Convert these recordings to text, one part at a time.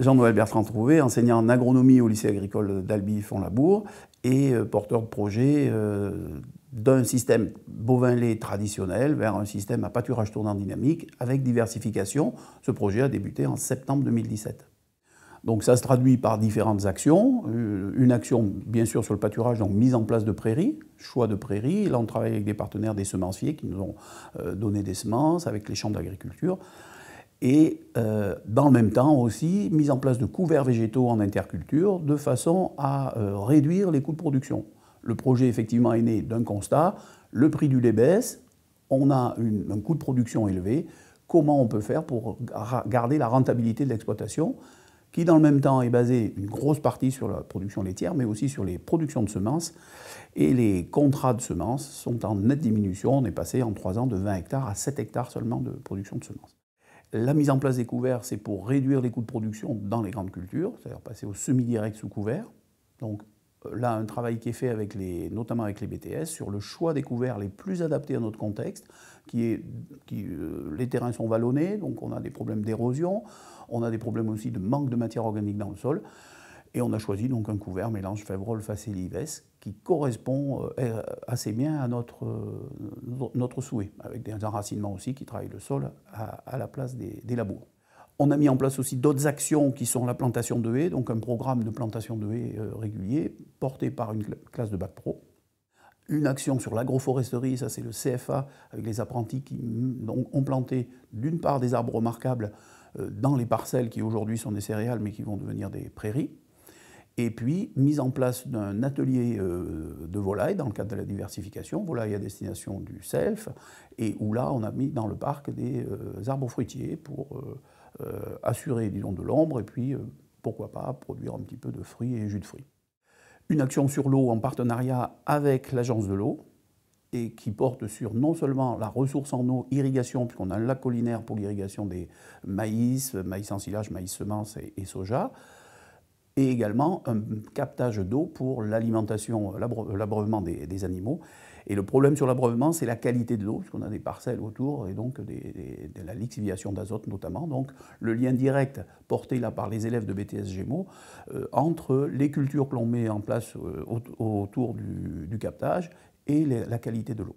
Jean-Noël Bertrand Trouvé, enseignant en agronomie au lycée agricole dalbi labourg et euh, porteur de projet euh, d'un système bovin-lait traditionnel vers un système à pâturage tournant dynamique avec diversification. Ce projet a débuté en septembre 2017. Donc ça se traduit par différentes actions. Euh, une action, bien sûr, sur le pâturage, donc mise en place de prairies, choix de prairies. Là, on travaille avec des partenaires des semenciers qui nous ont donné des semences, avec les chambres d'agriculture et euh, dans le même temps aussi mise en place de couverts végétaux en interculture de façon à euh, réduire les coûts de production. Le projet effectivement est né d'un constat, le prix du lait baisse, on a un coût de production élevé, comment on peut faire pour garder la rentabilité de l'exploitation qui dans le même temps est basée une grosse partie sur la production laitière, mais aussi sur les productions de semences. Et les contrats de semences sont en nette diminution. On est passé en 3 ans de 20 hectares à 7 hectares seulement de production de semences. La mise en place des couverts, c'est pour réduire les coûts de production dans les grandes cultures, c'est-à-dire passer au semi-direct sous couvert. Donc euh, là, un travail qui est fait avec les, notamment avec les BTS sur le choix des couverts les plus adaptés à notre contexte, qui est, qui, euh, les terrains sont vallonnés, donc on a des problèmes d'érosion, on a des problèmes aussi de manque de matière organique dans le sol. Et on a choisi donc un couvert mélange Favrol Facelives qui correspond euh, assez bien à notre, euh, notre souhait, avec des enracinements aussi qui travaillent le sol à, la place des, des labours. On a mis en place aussi d'autres actions qui sont la plantation de haies, donc un programme de plantation de haies euh, régulier porté par une classe de bac pro. Une action sur l'agroforesterie, ça c'est le CFA, avec les apprentis qui mm, ont planté d'une part des arbres remarquables dans les parcelles qui aujourd'hui sont des céréales mais qui vont devenir des prairies. Et puis, mise en place d'un atelier euh, de volaille dans le cadre de la diversification, volaille à destination du self, et où là, on a mis dans le parc des euh, arbres fruitiers pour euh, assurer, disons, de l'ombre, et puis, pourquoi pas, produire un petit peu de fruits et jus de fruits. Une action sur l'eau en partenariat avec l'Agence de l'eau, et qui porte sur non seulement la ressource en eau, irrigation, puisqu'on a un lac collinaire pour l'irrigation des maïs, maïs silage, maïs semences et soja, et également un captage d'eau pour l'alimentation, l'abreuvement des, animaux. Et le problème sur l'abreuvement, c'est la qualité de l'eau, puisqu'on a des parcelles autour, et donc de la lixiviation d'azote notamment. Donc le lien direct porté là par les élèves de BTS Gémeaux euh, entre les cultures que l'on met en place euh, autour du, captage et la qualité de l'eau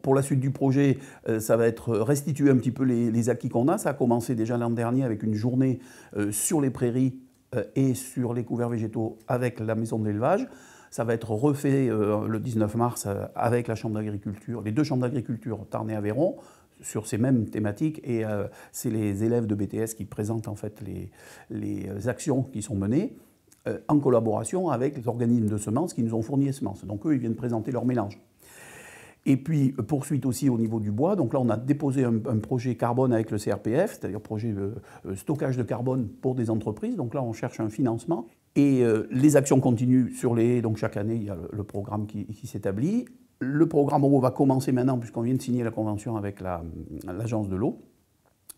pour la suite du projet, euh, ça va être restituer un petit peu les acquis qu'on a. Ça a commencé déjà l'an dernier avec une journée sur les prairies euh, et sur les couverts végétaux avec la maison de l'élevage. Ça va être refait euh, le 19 mars euh, avec la chambre d'agriculture, les deux chambres d'agriculture Tarn-et-Aveyron sur ces mêmes thématiques et c'est les élèves de BTS qui présentent en fait les, les actions qui sont menées en collaboration avec les organismes de semences qui nous ont fourni les semences. Donc eux, ils viennent présenter leur mélange. Et puis, euh, poursuite aussi au niveau du bois. Donc là, on a déposé un, projet carbone avec le CRPF, c'est-à-dire projet euh, stockage de carbone pour des entreprises. Donc là, on cherche un financement. Et euh, les actions continuent sur les haies. Donc chaque année, il y a le, programme qui, s'établit. Le programme eau va commencer maintenant, puisqu'on vient de signer la convention avec l'agence de l'eau.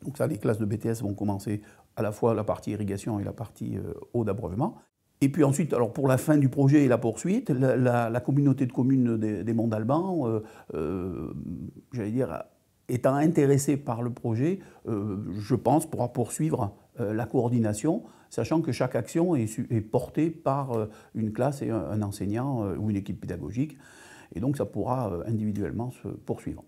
Donc ça, les classes de BTS vont commencer à la fois la partie irrigation et la partie eau d'abreuvement. Et puis ensuite, alors pour la fin du projet et la poursuite, la, communauté de communes des, des Monts d'Alban, euh, euh, j'allais dire, étant intéressée par le projet, euh, je pense pourra poursuivre la coordination, sachant que chaque action est, portée par une classe et un enseignant ou une équipe pédagogique. Et donc ça pourra individuellement se poursuivre.